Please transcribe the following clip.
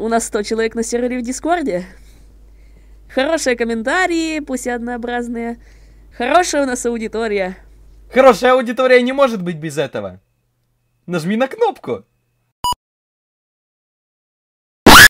у нас 100 человек на сервере в Дискорде. Хорошие комментарии, пусть и однообразные. Хорошая у нас аудитория. Хорошая аудитория не может быть без этого. Нажми на кнопку.